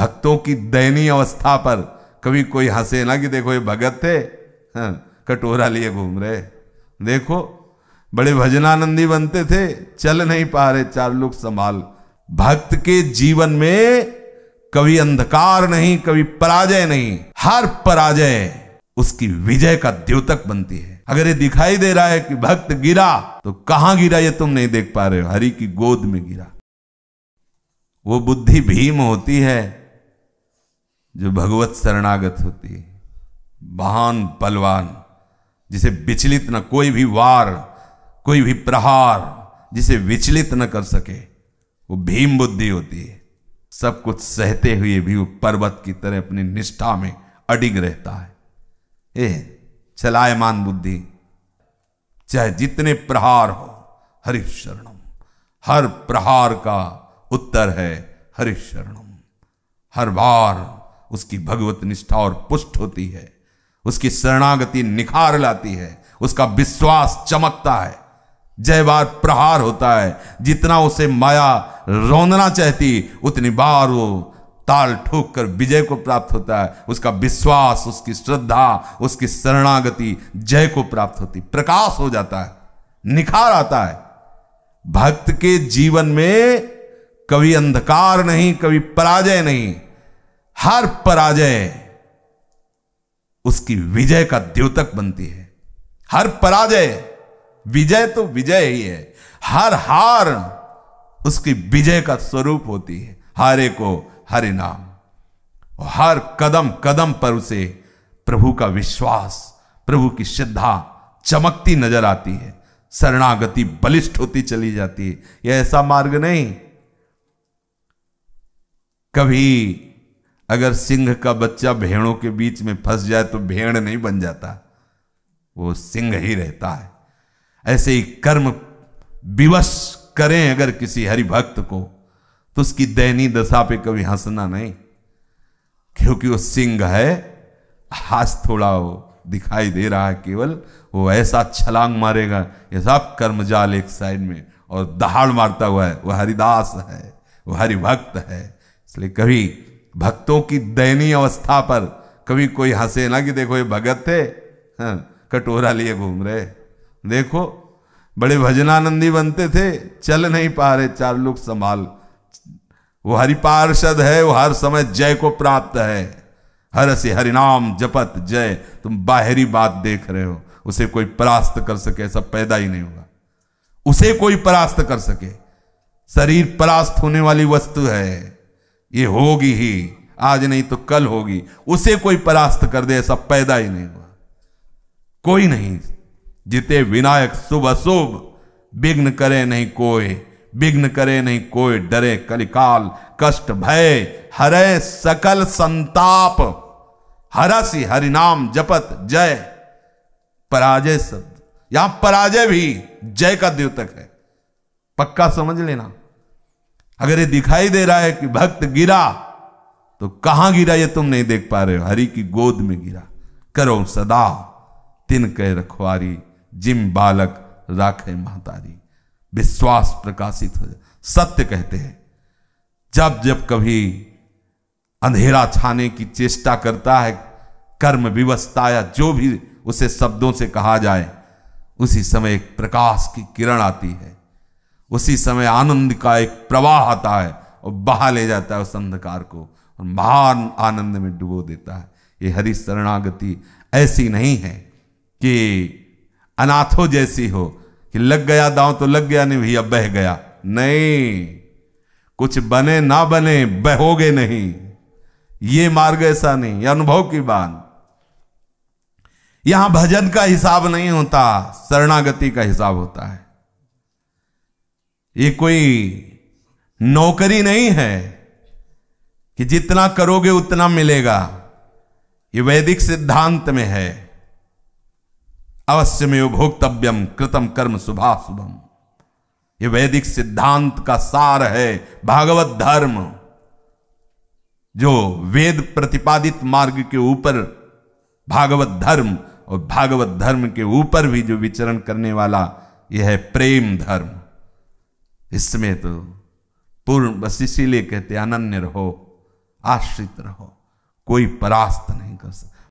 भक्तों की दयनीय अवस्था पर कभी कोई हंसे ना कि देखो ये भगत थे हाँ, कटोरा लिए घूम रहे देखो बड़े भजनानंदी बनते थे चल नहीं पा रहे चार लोग संभाल भक्त के जीवन में कभी अंधकार नहीं कभी पराजय नहीं हर पराजय उसकी विजय का द्योतक बनती है अगर ये दिखाई दे रहा है कि भक्त गिरा तो कहां गिरा ये तुम नहीं देख पा रहे हो हरि की गोद में गिरा वो बुद्धि भीम होती है जो भगवत शरणागत होती है बहान पलवान जिसे विचलित न कोई भी वार कोई भी प्रहार जिसे विचलित न कर सके वो भीम बुद्धि होती है सब कुछ सहते हुए भी वो पर्वत की तरह अपनी निष्ठा में अडिग रहता है ए चलायमान बुद्धि चाहे जितने प्रहार हो हरि शरणम हर प्रहार का उत्तर है हरि शरणम हर बार उसकी भगवत निष्ठा और पुष्ट होती है उसकी शरणागति निखार लाती है उसका विश्वास चमकता है जय बार प्रहार होता है जितना उसे माया रौंदना चाहती उतनी बार वो ताल ठोक कर विजय को प्राप्त होता है उसका विश्वास उसकी श्रद्धा उसकी शरणागति जय को प्राप्त होती प्रकाश हो जाता है निखार आता है भक्त के जीवन में कभी अंधकार नहीं कभी पराजय नहीं हर पराजय उसकी विजय का द्योतक बनती है हर पराजय विजय तो विजय ही है हर हार उसकी विजय का स्वरूप होती है हारे को हरे नाम और हर कदम कदम पर उसे प्रभु का विश्वास प्रभु की श्रद्धा चमकती नजर आती है शरणागति बलिष्ठ होती चली जाती है यह ऐसा मार्ग नहीं कभी अगर सिंह का बच्चा भेड़ों के बीच में फंस जाए तो भेड़ नहीं बन जाता वो सिंह ही रहता है ऐसे ही कर्म विवश करें अगर किसी हरिभक्त को तो उसकी दैनी दशा पे कभी हंसना नहीं क्योंकि वो सिंह है हास थोड़ा हो दिखाई दे रहा है केवल वो ऐसा छलांग मारेगा ये सब कर्मजाल एक साइड में और दहाड़ मारता हुआ है वह हरिदास है वह हरिभक्त है इसलिए कभी भक्तों की दयनीय अवस्था पर कभी कोई हंसे ना कि देखो ये भगत थे हाँ, कटोरा लिए घूम रहे देखो बड़े भजनानंदी बनते थे चल नहीं पा रहे चार लोग संभाल वो हरि पार्षद है वो हर समय जय को प्राप्त है हर से हरिनाम जपत जय तुम बाहरी बात देख रहे हो उसे कोई परास्त कर सके ऐसा पैदा ही नहीं होगा उसे कोई परास्त कर सके शरीर परास्त होने वाली वस्तु है ये होगी ही आज नहीं तो कल होगी उसे कोई परास्त कर दे ऐसा पैदा ही नहीं हुआ कोई नहीं जिते विनायक शुभ अशुभ विघ्न करे नहीं कोई विघ्न करे नहीं कोई डरे कलिकाल कष्ट भय हरे सकल संताप हरस हरिनाम जपत जय पराजय शब्द यहां पराजय भी जय का द्योतक है पक्का समझ लेना अगर ये दिखाई दे रहा है कि भक्त गिरा तो कहां गिरा ये तुम नहीं देख पा रहे हो हरि की गोद में गिरा करो सदा तिन कह रखवारी जिम बालक राखे महतारी विश्वास प्रकाशित हो सत्य कहते हैं जब जब कभी अंधेरा छाने की चेष्टा करता है कर्म विवस्था या जो भी उसे शब्दों से कहा जाए उसी समय एक प्रकाश की किरण आती है उसी समय आनंद का एक प्रवाह आता है और बहा ले जाता है उस अंधकार को और महान आनंद में डुबो देता है ये हरि शरणागति ऐसी नहीं है कि अनाथों जैसी हो कि लग गया दांव तो लग गया नहीं भैया बह गया नहीं कुछ बने ना बने बहोगे नहीं ये मार्ग ऐसा नहीं अनुभव की बात यहां भजन का हिसाब नहीं होता शरणागति का हिसाब होता है ये कोई नौकरी नहीं है कि जितना करोगे उतना मिलेगा ये वैदिक सिद्धांत में है अवश्य में भोक्तव्यम कृतम कर्म सुभा शुभम ये वैदिक सिद्धांत का सार है भागवत धर्म जो वेद प्रतिपादित मार्ग के ऊपर भागवत धर्म और भागवत धर्म के ऊपर भी जो विचरण करने वाला यह है प्रेम धर्म इसमें तो पूर्ण बस इसीलिए कहते अनन्य रहो आश्रित रहो कोई परास्त नहीं कर सकता